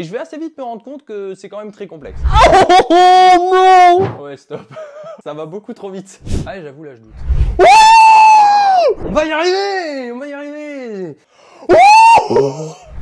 Et je vais assez vite me rendre compte que c'est quand même très complexe. Oh, oh, oh, oh Ouais, stop. Ça va beaucoup trop vite. Ah, j'avoue, là, je doute. on va y arriver On va y arriver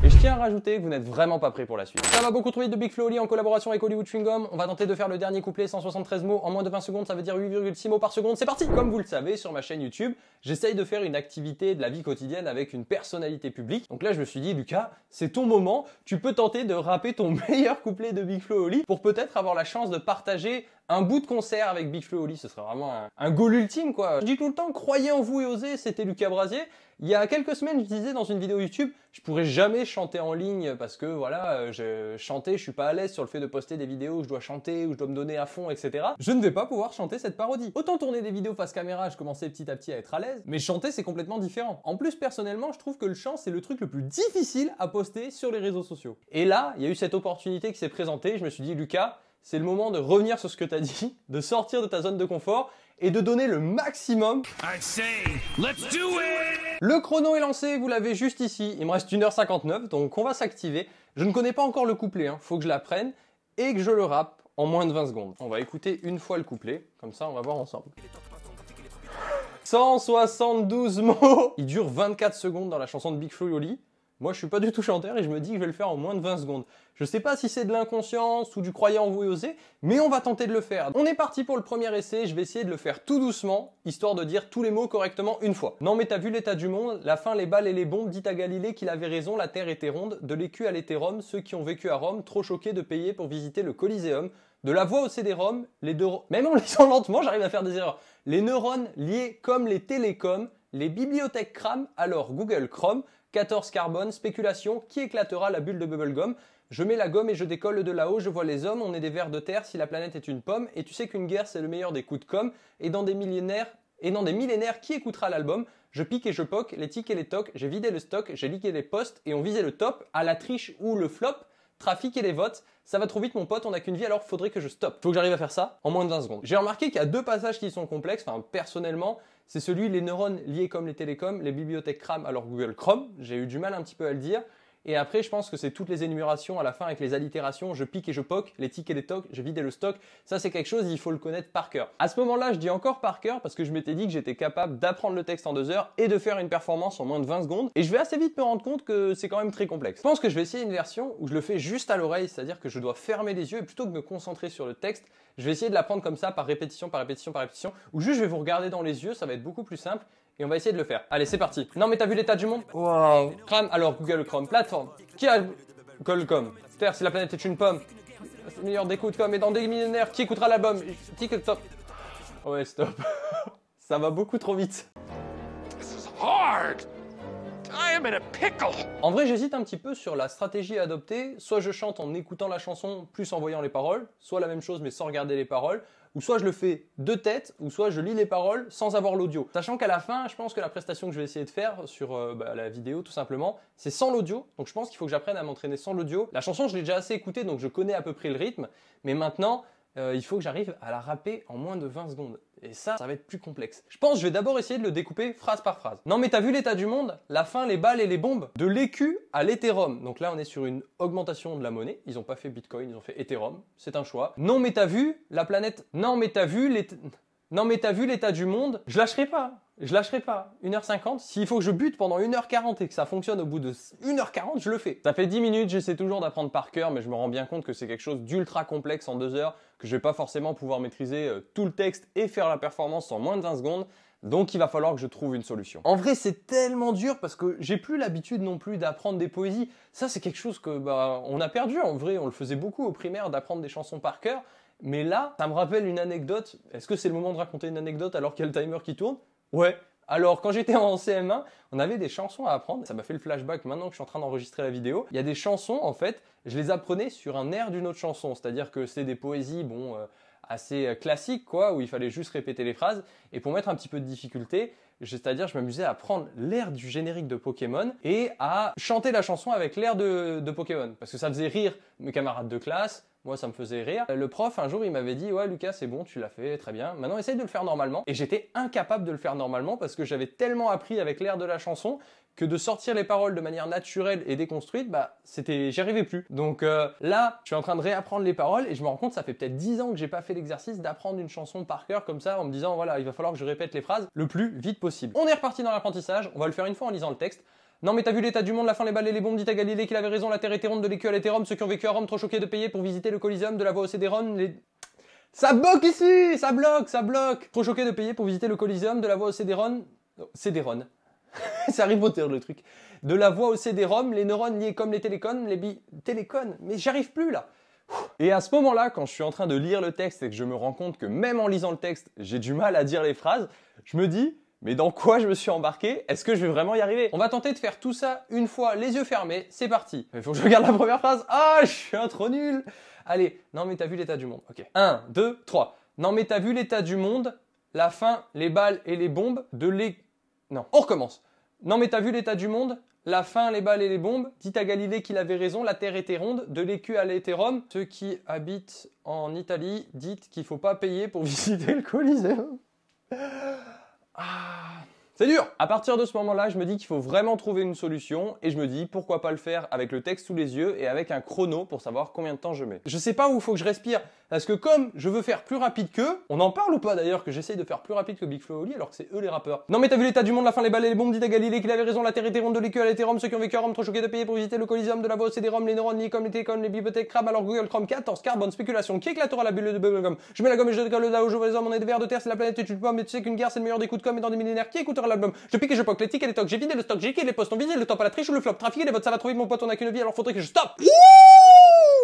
je tiens à rajouter que vous n'êtes vraiment pas prêt pour la suite. Ça va beaucoup trop vite de Big Flo Oli en collaboration avec Hollywood Chewing On va tenter de faire le dernier couplet 173 mots en moins de 20 secondes, ça veut dire 8,6 mots par seconde. C'est parti Comme vous le savez, sur ma chaîne YouTube, j'essaye de faire une activité de la vie quotidienne avec une personnalité publique. Donc là, je me suis dit, Lucas, c'est ton moment, tu peux tenter de rapper ton meilleur couplet de Big Flo Oli pour peut-être avoir la chance de partager un bout de concert avec Big Flo Oli, ce serait vraiment un, un goal ultime quoi. Je dis tout le temps, croyez en vous et osez, c'était Lucas Brasier. Il y a quelques semaines, je disais dans une vidéo YouTube, je pourrais jamais chanter en ligne parce que voilà, euh, je chantais, je suis pas à l'aise sur le fait de poster des vidéos où je dois chanter, où je dois me donner à fond, etc. Je ne vais pas pouvoir chanter cette parodie. Autant tourner des vidéos face caméra, je commençais petit à petit à être à l'aise, mais chanter c'est complètement différent. En plus, personnellement, je trouve que le chant c'est le truc le plus difficile à poster sur les réseaux sociaux. Et là, il y a eu cette opportunité qui s'est présentée, je me suis dit Lucas, c'est le moment de revenir sur ce que tu as dit, de sortir de ta zone de confort et de donner le maximum. le chrono est lancé, vous l'avez juste ici. Il me reste 1h59, donc on va s'activer. Je ne connais pas encore le couplet, hein. faut que je l'apprenne et que je le rappe en moins de 20 secondes. On va écouter une fois le couplet, comme ça on va voir ensemble. 172 mots Il dure 24 secondes dans la chanson de Big Flo Yoli. Moi, je suis pas du tout chanteur et je me dis que je vais le faire en moins de 20 secondes. Je sais pas si c'est de l'inconscience ou du croyant en vous et oser, mais on va tenter de le faire. On est parti pour le premier essai, je vais essayer de le faire tout doucement, histoire de dire tous les mots correctement une fois. Non mais t'as vu l'état du monde, la fin, les balles et les bombes, dit à Galilée qu'il avait raison, la terre était ronde, de l'écu à Rome, ceux qui ont vécu à Rome, trop choqués de payer pour visiter le Coliseum, de la voix au CD-ROM, les deux... Même en lisant lentement, j'arrive à faire des erreurs. Les neurones liés comme les télécoms, les bibliothèques CRAM, alors Google Chrome, 14 carbone, spéculation, qui éclatera la bulle de bubblegum Je mets la gomme et je décolle de là-haut, je vois les hommes, on est des vers de terre si la planète est une pomme, et tu sais qu'une guerre c'est le meilleur des coups de com, et dans des millénaires, et dans des millénaires qui écoutera l'album Je pique et je poque, les tics et les tocs, j'ai vidé le stock, j'ai liqué les postes, et on visait le top, à la triche ou le flop, trafic et les votes. Ça va trop vite, mon pote, on n'a qu'une vie, alors faudrait que je stoppe. Faut que j'arrive à faire ça en moins de 20 secondes. J'ai remarqué qu'il y a deux passages qui sont complexes, enfin, personnellement, c'est celui les neurones liés comme les télécoms, les bibliothèques CRAM, alors Google Chrome, j'ai eu du mal un petit peu à le dire, et après, je pense que c'est toutes les énumérations à la fin avec les allitérations, je pique et je poque, les tics et les tocs, je vide le stock. Ça, c'est quelque chose, il faut le connaître par cœur. À ce moment-là, je dis encore par cœur parce que je m'étais dit que j'étais capable d'apprendre le texte en deux heures et de faire une performance en moins de 20 secondes. Et je vais assez vite me rendre compte que c'est quand même très complexe. Je pense que je vais essayer une version où je le fais juste à l'oreille, c'est-à-dire que je dois fermer les yeux et plutôt que me concentrer sur le texte, je vais essayer de l'apprendre comme ça par répétition, par répétition, par répétition, ou juste je vais vous regarder dans les yeux, ça va être beaucoup plus simple et on va essayer de le faire. Allez, c'est parti. Non, mais t'as vu l'état du monde Wow. Chrome alors Google Chrome, plateforme. Qui a Google Terre, si la planète est une pomme. Meilleur d'écoute comme et dans des millénaires, Qui écoutera l'album Ticket top. Ouais, stop. Ça va beaucoup trop vite. En vrai, j'hésite un petit peu sur la stratégie à adopter. Soit je chante en écoutant la chanson plus en voyant les paroles, soit la même chose mais sans regarder les paroles ou soit je le fais de tête, ou soit je lis les paroles sans avoir l'audio. Sachant qu'à la fin, je pense que la prestation que je vais essayer de faire sur euh, bah, la vidéo tout simplement, c'est sans l'audio. Donc je pense qu'il faut que j'apprenne à m'entraîner sans l'audio. La chanson, je l'ai déjà assez écoutée, donc je connais à peu près le rythme. Mais maintenant, euh, il faut que j'arrive à la râper en moins de 20 secondes. Et ça, ça va être plus complexe. Je pense que je vais d'abord essayer de le découper phrase par phrase. Non mais t'as vu l'état du monde La faim, les balles et les bombes De l'écu à l'Ethereum. Donc là, on est sur une augmentation de la monnaie. Ils n'ont pas fait Bitcoin, ils ont fait Ethereum. C'est un choix. Non mais t'as vu La planète... Non mais t'as vu les... Non mais t'as vu l'état du monde Je lâcherai pas. Je lâcherai pas. 1h50, s'il faut que je bute pendant 1h40 et que ça fonctionne au bout de 1h40, je le fais. Ça fait 10 minutes, j'essaie toujours d'apprendre par cœur, mais je me rends bien compte que c'est quelque chose d'ultra complexe en 2 heures, que je vais pas forcément pouvoir maîtriser euh, tout le texte et faire la performance en moins de 20 secondes. Donc il va falloir que je trouve une solution. En vrai, c'est tellement dur parce que j'ai plus l'habitude non plus d'apprendre des poésies. Ça, c'est quelque chose que bah, on a perdu. En vrai, on le faisait beaucoup au primaire d'apprendre des chansons par cœur. Mais là, ça me rappelle une anecdote. Est-ce que c'est le moment de raconter une anecdote alors qu'il y a le timer qui tourne Ouais. Alors, quand j'étais en CM1, on avait des chansons à apprendre. Ça m'a fait le flashback maintenant que je suis en train d'enregistrer la vidéo. Il y a des chansons, en fait, je les apprenais sur un air d'une autre chanson. C'est-à-dire que c'est des poésies, bon, euh, assez euh, classiques, quoi, où il fallait juste répéter les phrases. Et pour mettre un petit peu de difficulté, c'est-à-dire je m'amusais à prendre l'air du générique de Pokémon et à chanter la chanson avec l'air de Pokémon. Parce que ça faisait rire mes camarades de classe, moi, ça me faisait rire. Le prof, un jour, il m'avait dit Ouais, Lucas, c'est bon, tu l'as fait, très bien. Maintenant, essaye de le faire normalement. Et j'étais incapable de le faire normalement parce que j'avais tellement appris avec l'air de la chanson que de sortir les paroles de manière naturelle et déconstruite, bah c'était, j'y arrivais plus. Donc euh, là, je suis en train de réapprendre les paroles et je me rends compte, ça fait peut-être 10 ans que j'ai pas fait l'exercice d'apprendre une chanson par cœur comme ça en me disant voilà, il va falloir que je répète les phrases le plus vite possible. On est reparti dans l'apprentissage, on va le faire une fois en lisant le texte. Non, mais t'as vu l'état du monde, la fin, les balles et les bombes, dit à Galilée qu'il avait raison, la terre était ronde de l'écu à rome, ceux qui ont vécu à Rome, trop choqués de payer pour visiter le Coliseum, de la voie au Cédéron, les. Ça bloque ici Ça bloque, ça bloque Trop choqués de payer pour visiter le Coliseum, de la voie au Cédéron. Cédéron. ça arrive au terre le truc. De la voie au Cédéron, les neurones liés comme les télécoms, les bi. Télécoms Mais j'arrive plus là et à ce moment-là, quand je suis en train de lire le texte et que je me rends compte que même en lisant le texte, j'ai du mal à dire les phrases, je me dis, mais dans quoi je me suis embarqué Est-ce que je vais vraiment y arriver On va tenter de faire tout ça une fois, les yeux fermés, c'est parti. Il faut que je regarde la première phrase. Ah, je suis un trop nul Allez, non mais t'as vu l'état du monde. Ok. 1, 2, 3. Non mais t'as vu l'état du monde, la faim, les balles et les bombes, de l'é... Non, on recommence. Non mais t'as vu l'état du monde, la faim, les balles et les bombes. Dit à Galilée qu'il avait raison, la terre était ronde. De l'écu à l'hétérum, ceux qui habitent en Italie, dites qu'il faut pas payer pour visiter le Colisée. 아 C'est dur À partir de ce moment-là, je me dis qu'il faut vraiment trouver une solution et je me dis pourquoi pas le faire avec le texte sous les yeux et avec un chrono pour savoir combien de temps je mets. Je sais pas où il faut que je respire parce que comme je veux faire plus rapide qu'eux, on en parle ou pas d'ailleurs que j'essaye de faire plus rapide que Big Flo Oli alors que c'est eux les rappeurs. Non mais t'as vu l'état du monde, la fin, les balles et les bombes, dit Galilée qu'il avait raison, la terre était ronde de l'écu, elle était ceux qui ont vécu à Rome trop choqués de payer pour visiter le Coliseum de la voix, c'est des roms, les neurones, les comme les télécoms, les bibliothèques, crabes, alors Google Chrome 14, carbone, spéculation, qui éclatera la bulle de bubblegum. Je mets la gomme et je décolle là où je vois on est des vers de terre, c'est la planète, et tu te mais tu sais qu'une guerre c'est le meilleur des coups de com dans des millénaires, qui l'album. Je pique et je poque les tickets, les tocs, j'ai vidé le stock, j'ai les postes, on visé le top à la triche ou le flop, trafiqué les votes, ça va trouver mon pote, on a qu'une vie, alors faudrait que je stoppe.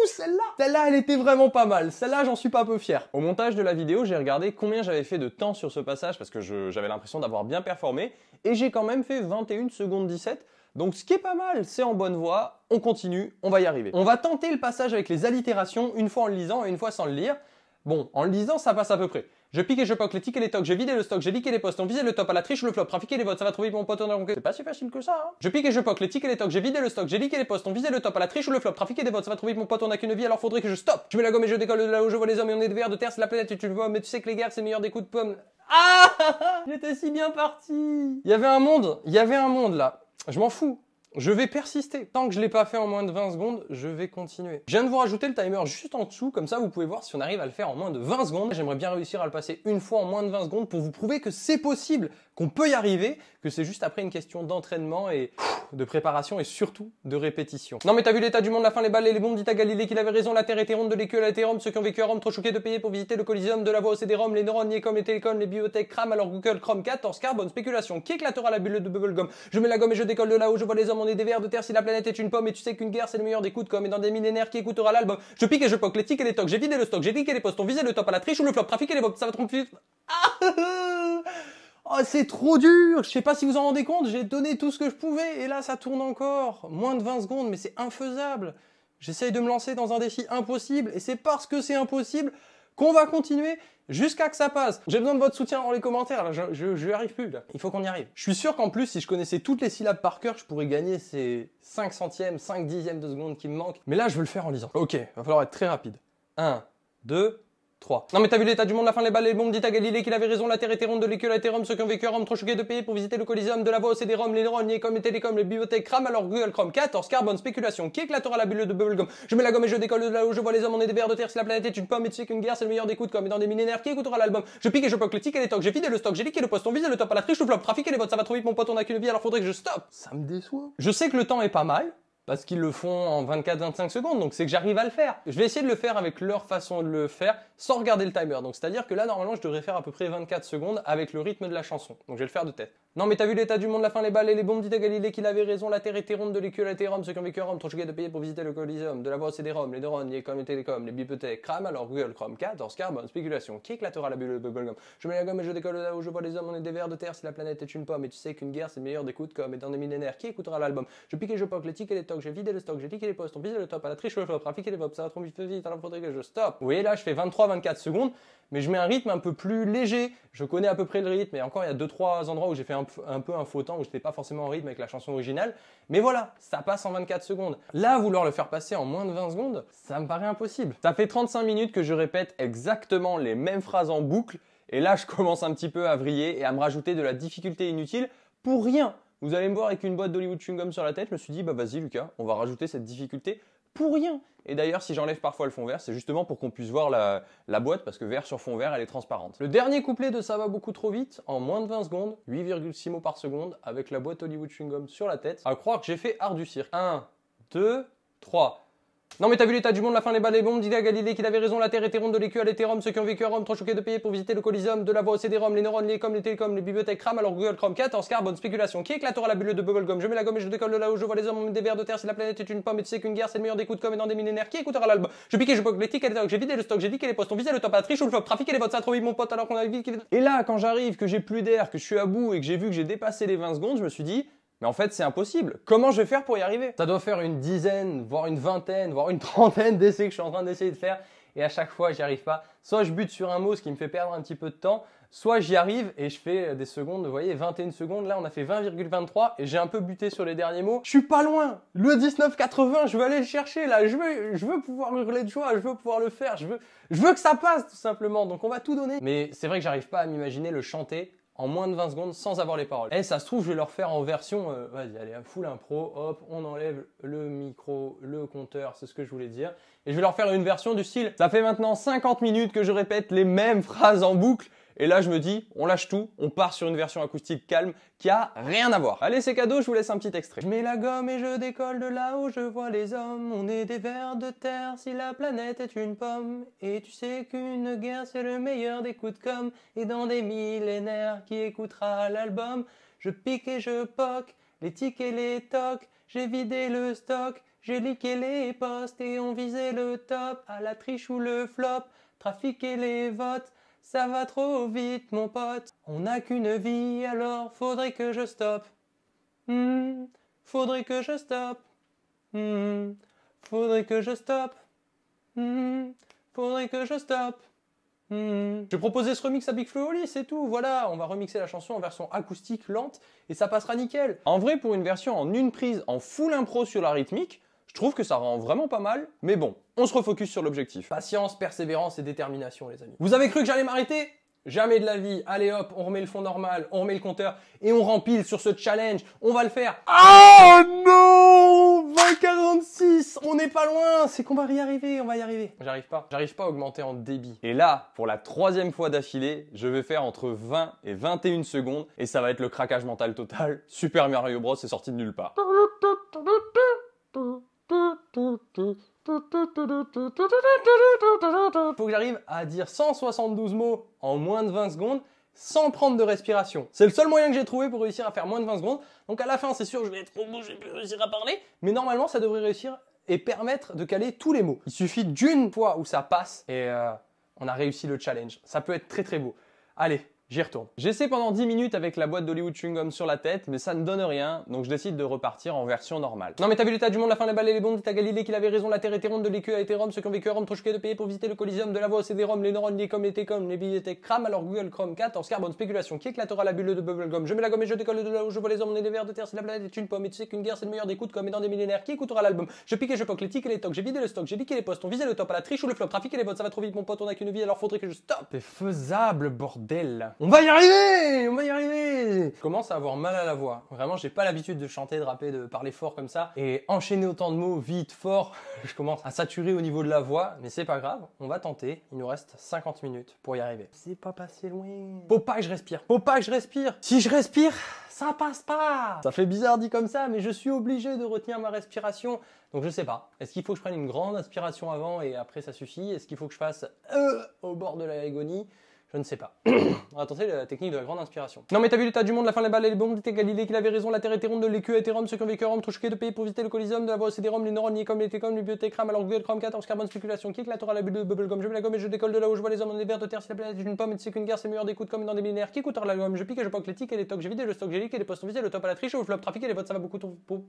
Celle-là Celle-là, elle était vraiment pas mal. Celle-là, j'en suis pas peu fier. Au montage de la vidéo, j'ai regardé combien j'avais fait de temps sur ce passage parce que j'avais l'impression d'avoir bien performé et j'ai quand même fait 21 secondes 17. Donc ce qui est pas mal, c'est en bonne voie, on continue, on va y arriver. On va tenter le passage avec les allitérations, une fois en le lisant et une fois sans le lire. Bon, en le lisant, ça passe à peu près. Je pique et je poque, les et les tocs, j'ai vidé le stock, j'ai liqué les postes, on visait le top à la triche ou le flop, trafiquer les votes, ça va trouver mon pote en C'est pas si facile que ça, hein. Je pique et je poque, les et les tocs, j'ai vidé le stock, j'ai liqué les postes, on visait le top à la triche ou le flop, trafiquer des votes, ça va trouver mon pote, on a qu'une vie, alors faudrait que je stoppe. Je mets la gomme et je décolle de là où je vois les hommes et on est de verre de terre, c'est la planète et tu le vois, mais tu sais que les guerres c'est meilleur des coups de pomme. Ah J'étais si bien parti Il y avait un monde, il y avait un monde là. Je m'en fous. Je vais persister. Tant que je l'ai pas fait en moins de 20 secondes, je vais continuer. Je viens de vous rajouter le timer juste en dessous, comme ça vous pouvez voir si on arrive à le faire en moins de 20 secondes. J'aimerais bien réussir à le passer une fois en moins de 20 secondes pour vous prouver que c'est possible qu'on peut y arriver, que c'est juste après une question d'entraînement et de préparation et surtout de répétition. Non mais t'as vu l'état du monde, la fin, les balles et les bombes, dit à Galilée qu'il avait raison, la Terre était ronde de l'écueil, la Terre ceux qui ont vécu à Rome, trop choqués de payer pour visiter le Coliseum, de la voie au cd les neurones, les comme les télécoms, les bibliothèques, cram, alors Google, Chrome 14, carbone, spéculation, qui éclatera la bulle de bubblegum Je mets la gomme et je décolle de là-haut, je vois les hommes, on est des vers de terre si la planète est une pomme et tu sais qu'une guerre c'est le meilleur des coups comme et dans des millénaires qui écoutera l'album. Je pique et je poque les et les tocs, j'ai vidé le stock, j'ai cliqué les postes, on visait le top à la triche ou le flop, et les ça va tromper. Ah Oh, c'est trop dur Je sais pas si vous en rendez compte, j'ai donné tout ce que je pouvais et là ça tourne encore. Moins de 20 secondes, mais c'est infaisable. J'essaye de me lancer dans un défi impossible et c'est parce que c'est impossible qu'on va continuer jusqu'à que ça passe. J'ai besoin de votre soutien dans les commentaires, je, je, arrive plus, là. il faut qu'on y arrive. Je suis sûr qu'en plus, si je connaissais toutes les syllabes par cœur, je pourrais gagner ces 5 centièmes, 5 dixièmes de seconde qui me manquent. Mais là, je veux le faire en lisant. Ok, va falloir être très rapide. 1, 2, non mais t'as vu l'état du monde, la fin, les balles, les bombes, dit à Galilée qu'il avait raison, la Terre était ronde, de queues, la Terre, ceux qui ont vécu à trop choqués de payer pour visiter le Coliseum, de la voix c'est des roms les drones, les com, les télécoms, les bibliothèques, cram alors Google Chrome, 14, carbone, spéculation, qui éclatera la bulle de bubblegum, je mets la gomme et je décolle de là haut je vois les hommes, en est des vers de terre, si la planète est une pomme et tu sais qu'une guerre c'est le meilleur des coups de dans des millénaires, qui écoutera l'album, je pique et je poque le tic et les tocs, j'ai vidé le stock, j'ai liqué le poste, on vise le top à la triche, je flop, trafic les votes, ça va trop vite mon pote, on a qu'une vie alors faudrait que je stop Ça me déçoit. Je sais que le temps est pas mal, parce qu'ils le font en 24-25 secondes, donc c'est que j'arrive à le faire. Je vais essayer de le faire avec leur façon de le faire sans regarder le timer. Donc c'est-à-dire que là, normalement, je devrais faire à peu près 24 secondes avec le rythme de la chanson. Donc je vais le faire de tête. Non, mais t'as vu l'état du monde, la fin, les balles et les bombes, dit à Galilée qu'il avait raison, la terre était ronde de l'écueil, était ceux qui ont vécu à Rome, trop de payer pour visiter le Coliseum, de la voix c'est des Roms, les drones, les com, les télécoms, les bibliothèques, cram alors Google, Chrome, 14, carbone, spéculation, qui éclatera la bulle de bubblegum Je mets la gomme et je décolle là où je vois les hommes, on est des vers de terre si la planète est une pomme, et tu sais qu'une guerre c'est meilleur d'écoute comme, et dans des millénaires, qui écoutera l'album Je pique et je poque, les tics et les tocs, j'ai vidé le stock, j'ai piqué les postes, on visait le top, à la triche, les ça va vite, que je stop. Oui, là je fais 23, 24 secondes, mais je mets un rythme un peu plus léger. Je connais à peu près le rythme, et encore, il y a 2-3 endroits où j'ai fait un, peu un faux temps, où je pas forcément en rythme avec la chanson originale. Mais voilà, ça passe en 24 secondes. Là, vouloir le faire passer en moins de 20 secondes, ça me paraît impossible. Ça fait 35 minutes que je répète exactement les mêmes phrases en boucle, et là, je commence un petit peu à vriller et à me rajouter de la difficulté inutile pour rien. Vous allez me voir avec une boîte d'Hollywood chewing-gum sur la tête, je me suis dit, bah vas-y Lucas, on va rajouter cette difficulté pour rien. Et d'ailleurs, si j'enlève parfois le fond vert, c'est justement pour qu'on puisse voir la, boîte, parce que vert sur fond vert, elle est transparente. Le dernier couplet de Ça va beaucoup trop vite, en moins de 20 secondes, 8,6 mots par seconde, avec la boîte Hollywood Chewing Gum sur la tête, à croire que j'ai fait art du cirque. 1, 2, 3. Non mais t'as vu l'état du monde, la fin, les balles, les bombes, dit à Galilée qu'il avait raison, la Terre était ronde, de l'écu à Rome, ceux qui ont vécu à Rome, trop choqués de payer pour visiter le colisum, de la voix au cd les neurones, les coms, les télécoms, les bibliothèques cram. alors Google Chrome 14, car bonne spéculation. Qui éclatera la bulle de bubblegum Je mets la gomme et je décolle de là où je vois les hommes, en des vers de terre, si la planète est une pomme et tu sais qu'une guerre c'est le meilleur des coups de com et dans des millénaires, qui écoutera l'album Je piquais, je bloque les tickets, j'ai vidé le stock, j'ai qu'elle les postes, on visait le top à ou le flop, les votes, ça trop mon pote alors qu'on a Et là, quand j'arrive, que j'ai plus d'air, que je suis à bout et que j'ai vu que j'ai dépassé les 20 secondes, je me suis dit, mais en fait, c'est impossible. Comment je vais faire pour y arriver Ça doit faire une dizaine, voire une vingtaine, voire une trentaine d'essais que je suis en train d'essayer de faire. Et à chaque fois, j'y arrive pas. Soit je bute sur un mot, ce qui me fait perdre un petit peu de temps. Soit j'y arrive et je fais des secondes, vous voyez, 21 secondes. Là, on a fait 20,23 et j'ai un peu buté sur les derniers mots. Je suis pas loin. Le 19,80, je veux aller le chercher là. Je veux, je veux pouvoir hurler de joie. Je veux pouvoir le faire. Je veux, je veux que ça passe tout simplement. Donc on va tout donner. Mais c'est vrai que j'arrive pas à m'imaginer le chanter en moins de 20 secondes sans avoir les paroles. Et eh, ça se trouve, je vais leur faire en version, euh, vas-y, allez, full impro, hop, on enlève le micro, le compteur, c'est ce que je voulais dire. Et je vais leur faire une version du style, ça fait maintenant 50 minutes que je répète les mêmes phrases en boucle, et là, je me dis, on lâche tout, on part sur une version acoustique calme qui a rien à voir. Allez, c'est cadeau, je vous laisse un petit extrait. Je mets la gomme et je décolle de là où je vois les hommes. On est des vers de terre si la planète est une pomme. Et tu sais qu'une guerre, c'est le meilleur des coups de com'. Et dans des millénaires, qui écoutera l'album Je pique et je poque, les tics et les tocs. J'ai vidé le stock, j'ai liqué les postes et on visait le top. À la triche ou le flop, trafiquer les votes. Ça va trop vite, mon pote. On n'a qu'une vie, alors faudrait que je stoppe. Hmm. faudrait que je stoppe. Hmm. faudrait que je stoppe. Hmm. faudrait que je stoppe. Hmm. Je ce remix à Big Flo Oli, c'est tout, voilà, on va remixer la chanson en version acoustique lente et ça passera nickel. En vrai, pour une version en une prise, en full impro sur la rythmique, je trouve que ça rend vraiment pas mal, mais bon, on se refocus sur l'objectif. Patience, persévérance et détermination, les amis. Vous avez cru que j'allais m'arrêter Jamais de la vie. Allez hop, on remet le fond normal, on remet le compteur et on rempile sur ce challenge. On va le faire. Ah non 2046, on n'est pas loin, c'est qu'on va y arriver, on va y arriver. J'arrive pas, j'arrive pas à augmenter en débit. Et là, pour la troisième fois d'affilée, je vais faire entre 20 et 21 secondes et ça va être le craquage mental total. Super Mario Bros est sorti de nulle part. Faut que j'arrive à dire 172 mots en moins de 20 secondes sans prendre de respiration. C'est le seul moyen que j'ai trouvé pour réussir à faire moins de 20 secondes. Donc à la fin, c'est sûr, je vais être trop beau, je vais plus réussir à parler. Mais normalement, ça devrait réussir et permettre de caler tous les mots. Il suffit d'une fois où ça passe et euh, on a réussi le challenge. Ça peut être très très beau. Allez, J'y retourne. J'essaie pendant 10 minutes avec la boîte d'Hollywood Chewing Gum sur la tête, mais ça ne donne rien, donc je décide de repartir en version normale. Non mais t'as vu l'état du monde, la fin, des balles et les bombes, t'as Galilée qu'il avait raison, la Terre était ronde, de l'écu a été Rome, ceux qui ont vécu à Rome, trop de payer pour visiter le Coliseum, de la voix c'est des Roms, les neurones, les comme les técoms, les étaient crames, alors Google Chrome 14, carbone, spéculation, qui éclatera la bulle de bubble gum je mets la gomme et je décolle de là où je vois les hommes, les verres de terre, si la planète est une pomme, tu sais qu'une guerre c'est le meilleur des coups de et dans des millénaires, qui écoutera l'album, je pique et je poque les tics et les tocs, j'ai vidé le stock, j'ai piqué les postes, on visait le top à la triche ou le flop, et les votes, ça va trop vite mon pote, on a qu'une vie alors faudrait que je stop. C'est faisable bordel on va y arriver On va y arriver Je commence à avoir mal à la voix. Vraiment, j'ai pas l'habitude de chanter, de rapper, de parler fort comme ça. Et enchaîner autant de mots vite, fort, je commence à saturer au niveau de la voix. Mais c'est pas grave, on va tenter. Il nous reste 50 minutes pour y arriver. C'est pas passé loin. Faut pas que je respire. Faut pas que je respire. Si je respire, ça passe pas. Ça fait bizarre dit comme ça, mais je suis obligé de retenir ma respiration. Donc je sais pas. Est-ce qu'il faut que je prenne une grande inspiration avant et après ça suffit Est-ce qu'il faut que je fasse euh, au bord de l'agonie je ne sais pas. On va la technique de la grande inspiration. Non mais t'as vu l'état du monde, la fin, la balle, et les bombes était Galilée qu'il avait raison, la Terre était ronde, l'écu était rome, ceux qui ont vécu Rome, touché de payer pour visiter le Colisum, de la voie des Rome, les neurones, ni comme les télécoms, les bibliothèques, RAM, alors Google, Chrome 14, carbone, spéculation, qui la Torah, la bulle de bubblegum, je mets la gomme et je décolle de là où je vois les hommes, en est de terre, si la planète est une pomme, et tu sais qu'une guerre, c'est meilleur des comme dans des millénaires, qui coûte la gomme, je pique et je poque les tics et les toques. j'ai vidé le stock, j'ai liqué les postes officiels, le top à la triche, au flop trafiqué, les votes, ça va beaucoup trop. Oh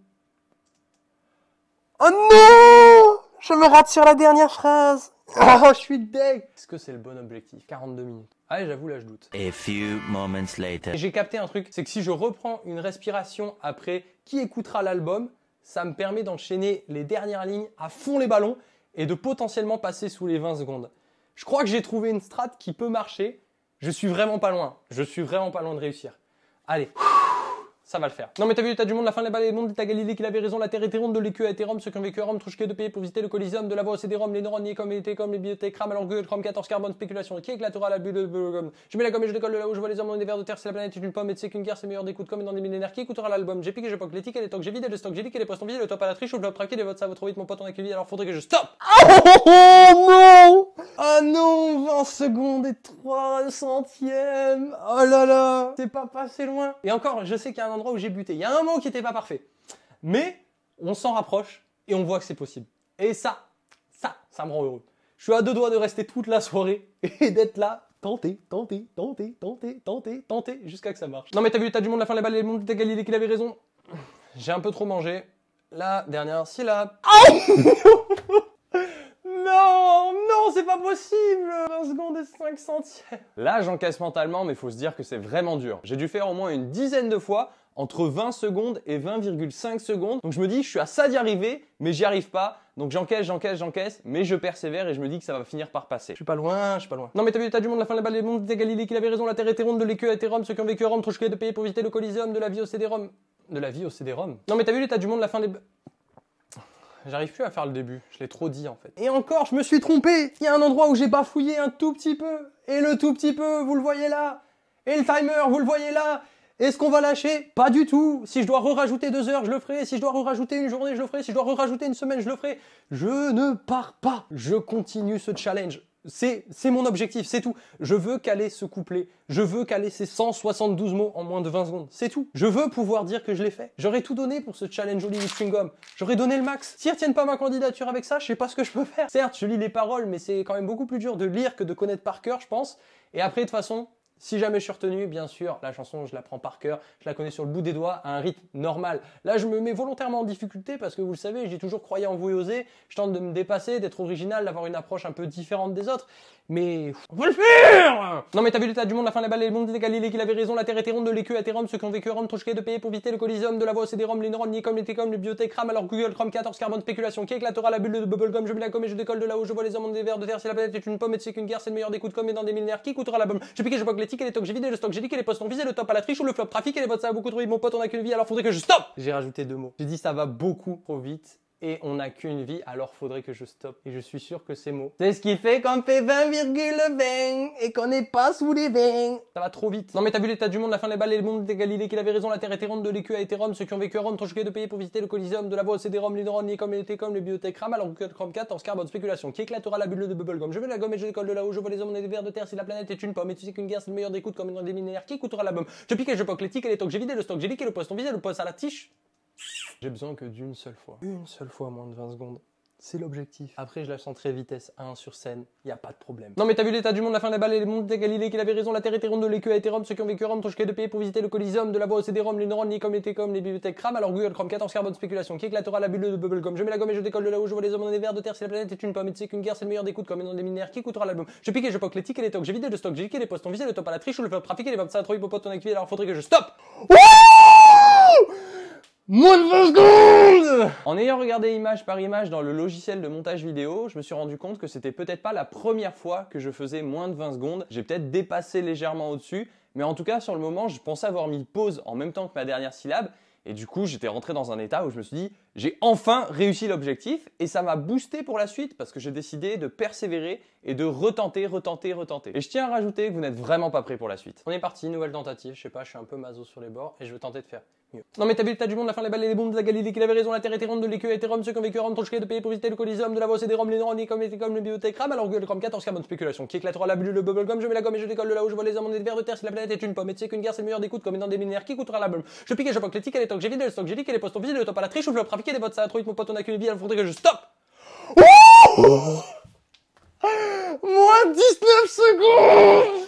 non Je me rate sur la dernière phrase Oh, je suis deck Est-ce que c'est le bon objectif 42 minutes. Allez, ah, j'avoue, là, je doute. A few J'ai capté un truc, c'est que si je reprends une respiration après qui écoutera l'album, ça me permet d'enchaîner les dernières lignes à fond les ballons et de potentiellement passer sous les 20 secondes. Je crois que j'ai trouvé une strat qui peut marcher. Je suis vraiment pas loin. Je suis vraiment pas loin de réussir. Allez ça va le faire. Non mais t'as vu t'as du monde, la fin les balles, des mondes, l'état Galilée qui avait raison, la Terre était ronde, de l'écu a été Rome, ceux qui ont vécu à Rome, Trouchquet de payer pour visiter le Coliseum, de la voix des Roms, les neurones, les comme les télécoms, les bibliothèques, crame, alors Google, Chrome 14, carbone, spéculation, qui éclatera la bulle de euh, euh, euh, Je mets la gomme et je décolle de là où je vois les hommes, on est des vers de terre, c'est la planète, est une pomme, et c'est qu'une guerre c'est meilleur des coups de dans des millénaires, qui écoutera l'album, j'ai piqué, j'ai poque, les tickets, les que j'ai vidé le stock, j'ai liqué est postons vide, le top à la triche, ou le traqué, les votes, ça va trop vite, mon pote, on a alors faudrait que je stop! Ah, oh, oh, oh, oh non! Ah non, 20 secondes et 3 centièmes! Oh là là! T'es pas passé loin! Et encore, je sais qu'il y a un où j'ai buté. Il y a un mot qui n'était pas parfait. Mais on s'en rapproche et on voit que c'est possible. Et ça, ça, ça me rend heureux. Je suis à deux doigts de rester toute la soirée et d'être là, tenter, tenter, tenter, tenter, tenter, tenter, jusqu'à que ça marche. Non mais t'as vu, t'as du monde la fin, les balles, les mondes, était Galilée qu'il avait raison. J'ai un peu trop mangé. La dernière syllabe. Oh non, non, c'est pas possible 20 secondes et 5 centièmes Là, j'encaisse mentalement, mais faut se dire que c'est vraiment dur. J'ai dû faire au moins une dizaine de fois entre 20 secondes et 20,5 secondes. Donc je me dis, je suis à ça d'y arriver, mais j'y arrive pas. Donc j'encaisse, j'encaisse, j'encaisse, mais je persévère et je me dis que ça va finir par passer. Je suis pas loin, je suis pas loin. Non mais t'as vu l'état du monde, la fin de la balle des mondes, c'était Galilée qui avait raison, la Terre était ronde, de l'écu e était Rome, ceux qui ont vécu à Rome, trop de payer pour visiter le Coliseum, de la vie au cd De la vie au cd Non mais t'as vu l'état du monde, la fin des... J'arrive plus à faire le début, je l'ai trop dit en fait. Et encore, je me suis trompé Il y a un endroit où j'ai bafouillé un tout petit peu, et le tout petit peu, vous le voyez là Et le timer, vous le voyez là est-ce qu'on va lâcher Pas du tout. Si je dois rajouter deux heures, je le ferai. Si je dois rajouter une journée, je le ferai. Si je dois rajouter une semaine, je le ferai. Je ne pars pas. Je continue ce challenge. C'est, mon objectif, c'est tout. Je veux caler ce couplet. Je veux caler ces 172 mots en moins de 20 secondes. C'est tout. Je veux pouvoir dire que je l'ai fait. J'aurais tout donné pour ce challenge Hollywood kingdom J'aurais donné le max. S'ils retiennent pas ma candidature avec ça, je sais pas ce que je peux faire. Certes, je lis les paroles, mais c'est quand même beaucoup plus dur de lire que de connaître par cœur, je pense. Et après, de toute façon, si jamais je suis retenu, bien sûr, la chanson, je la prends par cœur, je la connais sur le bout des doigts à un rythme normal. Là, je me mets volontairement en difficulté parce que vous le savez, j'ai toujours croyé en vous et osé. Je tente de me dépasser, d'être original, d'avoir une approche un peu différente des autres. Mais le faire Non mais t'as vu l'état du monde, la fin, de la balle, les mondes, des Galilées qu'il avait raison, la terre était ronde, de l'écu à ronde, ceux qui ont vécu ronde, cher de payer pour éviter le coliseum, de la voix, c'est des roms, les neurones, ni comme, les comme les biotech, RAM, alors Google, Chrome 14, carbone, spéculation, qui éclatera la bulle de bubblegum, je mets la com et je décolle de là-haut, je vois les hommes, des verres de terre, si la planète est une pomme et tu sais qu'une guerre, c'est le meilleur des coups de com et dans des millénaires, qui coûtera la bombe J'ai piqué, je vois que les et les tocs, j'ai vidé le stock, j'ai dit les postes ont visé le top à la triche ou le flop trafic et les votes ça a beaucoup trop vite, mon pote, on a qu'une vie alors faudrait que je STOP J'ai rajouté deux mots. J'ai dit ça va beaucoup trop vite et on n'a qu'une vie, alors faudrait que je stoppe. Et je suis sûr que ces mots. C'est ce qui fait qu'on fait 20,20 et qu'on n'est pas sous les 20. Ça va trop vite. Non mais t'as vu l'état du monde, la fin des balles et le monde des Galilées qu'il avait raison, la terre était ronde, de l'écu a été ceux qui ont vécu à Rome, trop choqués de payer pour visiter le Coliseum, de la voix, c'est des Roms, les drones, les comme les les bibliothèques RAM, alors que Chrome 14, carbone, spéculation, qui éclatera la bulle de bubblegum. Je veux la gomme et je décolle de là-haut, je vois les hommes, des vers de terre si la planète est une pomme, et tu sais qu'une guerre c'est le meilleur des coups, comme une des minéraires, qui coûtera la bombe. Je pique je poque les tics et les tocs, j'ai vidé le stock, j'ai liqué le poste, on visait le poste à la tiche. J'ai besoin que d'une seule fois. Une seule fois moins de 20 secondes. C'est l'objectif. Après, je la très vitesse 1 sur scène. Il a pas de problème. Non, mais t'as vu l'état du monde, la fin de la balle et les mondes de Galilée qu'il avait raison, la Terre était ronde, les queues étaient roms, ceux qui ont vécu Rome, de payer pour visiter le Coliseum, de la voie au CD-ROM, les neurones, les comme les comme les bibliothèques cram alors Google Chrome 14 carbone spéculation, qui éclatera la bulle de bubblegum. Je mets la gomme et je décolle de là-haut, je vois les hommes en des vers de terre, si la planète est une pomme, et tu sais qu'une guerre c'est le meilleur des coups de comme les des minères, qui coûtera l'album. Je et je poque les et les toques, j'ai vidé le stock, j'ai liqué les postes, on visait le top à la triche ou le fait trafiquer les vapes, ça a trop alors faudrait que je stoppe. Moins de 20 secondes En ayant regardé image par image dans le logiciel de montage vidéo, je me suis rendu compte que c'était peut-être pas la première fois que je faisais moins de 20 secondes. J'ai peut-être dépassé légèrement au-dessus, mais en tout cas, sur le moment, je pensais avoir mis pause en même temps que ma dernière syllabe. Et du coup, j'étais rentré dans un état où je me suis dit, j'ai enfin réussi l'objectif et ça m'a boosté pour la suite parce que j'ai décidé de persévérer et de retenter, retenter, retenter. Et je tiens à rajouter que vous n'êtes vraiment pas prêt pour la suite. On est parti, nouvelle tentative. Je sais pas, je suis un peu maso sur les bords et je vais tenter de faire mieux. Non mais t'as vu le tas du monde, la fin, les balles et les bombes de la Galilée, qui avait raison, la terre était ronde, de l'écu était rome, ceux qui ont vécu rome, de payer pour visiter le Coliseum, de la voix des roms, les noms comme était comme le bibliothèques rame alors que le 14 carbone spéculation, qui éclatera la bulle, le bubble gum je mets la gomme et je décolle de là où je vois les hommes, on est de verre de terre, si la planète est une pomme, et tu sais qu'une guerre c'est le meilleur des coups, comme dans des minères, qui coûtera la bombe. Je pique et je poque les tics les tocs, j'ai vidé le stock, j'ai dit qu'elle les postes ont le top à la triche, ou le trafiqué des votes, ça a trop vite, mon pote, on a qu'une vie, il faudrait que je stop Oh Moins 19 secondes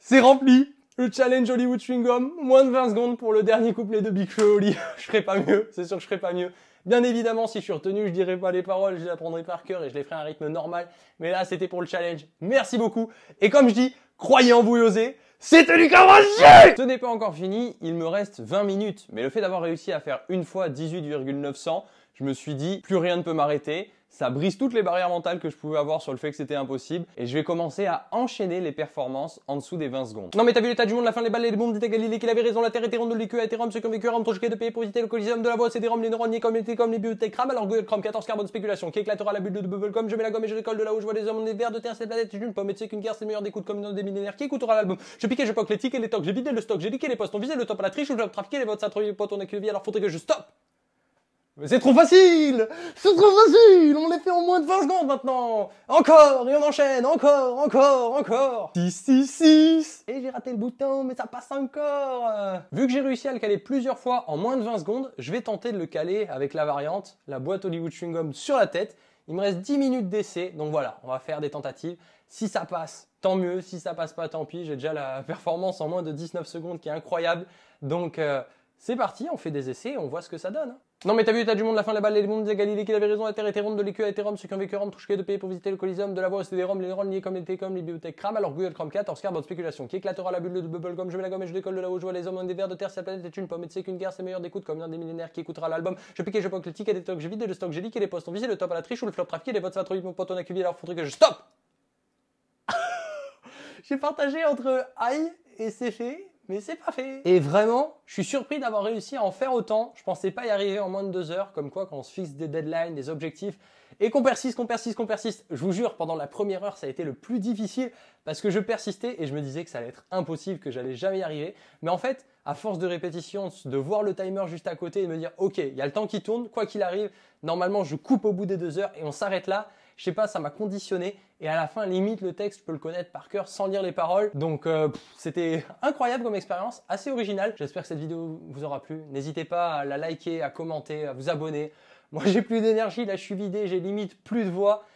C'est rempli le challenge Hollywood Chewing Gum, moins de 20 secondes pour le dernier couplet de Big Show Holly. je ferai pas mieux, c'est sûr que je ferai pas mieux. Bien évidemment, si je suis retenu, je dirai pas les paroles, je les apprendrai par cœur et je les ferai à un rythme normal. Mais là, c'était pour le challenge. Merci beaucoup. Et comme je dis, croyez en vous et osez. C'était Lucas Ce n'est pas encore fini, il me reste 20 minutes. Mais le fait d'avoir réussi à faire une fois 18,900, je me suis dit, plus rien ne peut m'arrêter. Ça brise toutes les barrières mentales que je pouvais avoir sur le fait que c'était impossible. Et je vais commencer à enchaîner les performances en dessous des 20 secondes. Non mais t'as vu l'état du monde, la fin des balles, les bombes à Galilée, qu'il avait raison, la Terre était ronde, les queues étaient ceux qui ont vécu Rome, trop de payer pour visiter le coliseum de la voix, c'est des roms, les neurones, les comme les comme les bibliothèques RAM, alors Google Chrome 14 carbone spéculation, qui éclatera la bulle de bubble comme je mets la gomme et je récolte de là où je vois les hommes, on est vert de terre, c'est planète, une pomme, et tu qu'une guerre c'est meilleur des coups dans des millénaires, qui écoutera l'album. Je piquais, je les les tocs, j'ai vidé le stock, j'ai les postes, on visait le top la triche, les votes, on a que alors faudrait que je stoppe. Mais c'est trop facile C'est trop facile On les fait en moins de 20 secondes maintenant Encore Et on enchaîne Encore Encore Encore 6, 6, 6 Et j'ai raté le bouton, mais ça passe encore Vu que j'ai réussi à le caler plusieurs fois en moins de 20 secondes, je vais tenter de le caler avec la variante, la boîte Hollywood Chewing Gum sur la tête. Il me reste 10 minutes d'essai, donc voilà, on va faire des tentatives. Si ça passe, tant mieux. Si ça passe pas, tant pis. J'ai déjà la performance en moins de 19 secondes qui est incroyable. Donc... Euh, c'est parti, on fait des essais, on voit ce que ça donne. Hein. Non mais t'as vu, t'as du monde, la fin, la balle, les mondes, la Galilée qui avait raison, la Terre était ronde, de l'écu à Rome, ceux qui ont vécu Rome, touche de payer pour visiter le colisum, de la voix de Rome, les Roms liés comme les télécoms, les bibliothèques cram alors Google Chrome 4, Oscar, bonne spéculation, qui éclatera la bulle de bubblegum, je mets la gomme et je décolle de là où je vois les hommes, un des vers de terre, sa planète est une pomme, et tu sais qu'une guerre, c'est meilleur d'écoute comme l'un des millénaires qui écoutera l'album, je pique et je poque le ticket des stocks j'ai vidé le stock, j'ai liqué les postes, on visait le top à la triche ou le flop trafiqué, les votes, va trop mon pote, on a alors que je stop j'ai partagé entre aïe et séché, mais c'est pas fait. Et vraiment, je suis surpris d'avoir réussi à en faire autant. Je pensais pas y arriver en moins de deux heures, comme quoi quand on se fixe des deadlines, des objectifs, et qu'on persiste, qu'on persiste, qu'on persiste. Je vous jure, pendant la première heure, ça a été le plus difficile parce que je persistais et je me disais que ça allait être impossible, que j'allais jamais y arriver. Mais en fait, à force de répétition, de voir le timer juste à côté et de me dire, ok, il y a le temps qui tourne, quoi qu'il arrive, normalement je coupe au bout des deux heures et on s'arrête là. Je sais pas, ça m'a conditionné. Et à la fin, limite, le texte, je peux le connaître par cœur sans lire les paroles. Donc, euh, c'était incroyable comme expérience, assez originale. J'espère que cette vidéo vous aura plu. N'hésitez pas à la liker, à commenter, à vous abonner. Moi, j'ai plus d'énergie, là, je suis vidé, j'ai limite plus de voix.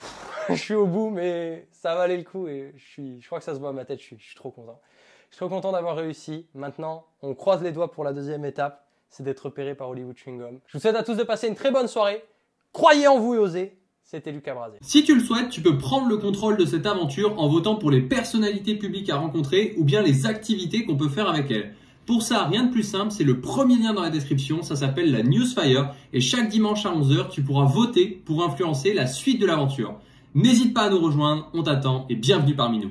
je suis au bout, mais ça valait le coup et je, suis, je crois que ça se voit à ma tête, je suis, trop content. Je suis trop content d'avoir réussi. Maintenant, on croise les doigts pour la deuxième étape, c'est d'être repéré par Hollywood Chewing Je vous souhaite à tous de passer une très bonne soirée. Croyez en vous et osez. C'était Lucas Brasé. Si tu le souhaites, tu peux prendre le contrôle de cette aventure en votant pour les personnalités publiques à rencontrer ou bien les activités qu'on peut faire avec elles. Pour ça, rien de plus simple, c'est le premier lien dans la description, ça s'appelle la Newsfire, et chaque dimanche à 11h, tu pourras voter pour influencer la suite de l'aventure. N'hésite pas à nous rejoindre, on t'attend et bienvenue parmi nous.